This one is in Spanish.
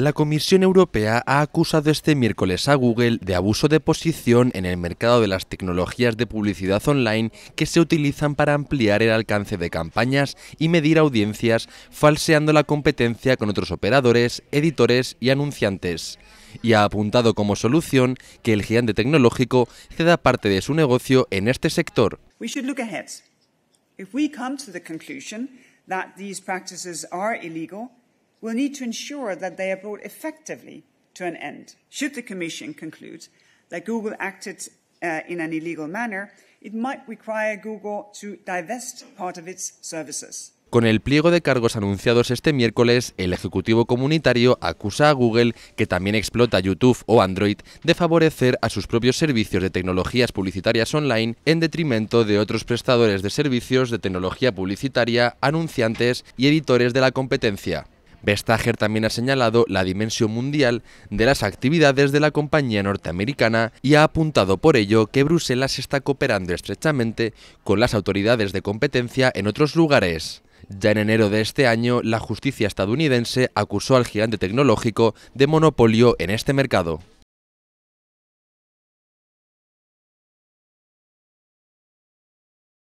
La Comisión Europea ha acusado este miércoles a Google de abuso de posición en el mercado de las tecnologías de publicidad online que se utilizan para ampliar el alcance de campañas y medir audiencias, falseando la competencia con otros operadores, editores y anunciantes. Y ha apuntado como solución que el gigante tecnológico ceda parte de su negocio en este sector. We Google Google Con el pliego de cargos anunciados este miércoles, el Ejecutivo Comunitario acusa a Google, que también explota YouTube o Android, de favorecer a sus propios servicios de tecnologías publicitarias online en detrimento de otros prestadores de servicios de tecnología publicitaria, anunciantes y editores de la competencia. Vestager también ha señalado la dimensión mundial de las actividades de la compañía norteamericana y ha apuntado por ello que Bruselas está cooperando estrechamente con las autoridades de competencia en otros lugares. Ya en enero de este año, la justicia estadounidense acusó al gigante tecnológico de monopolio en este mercado.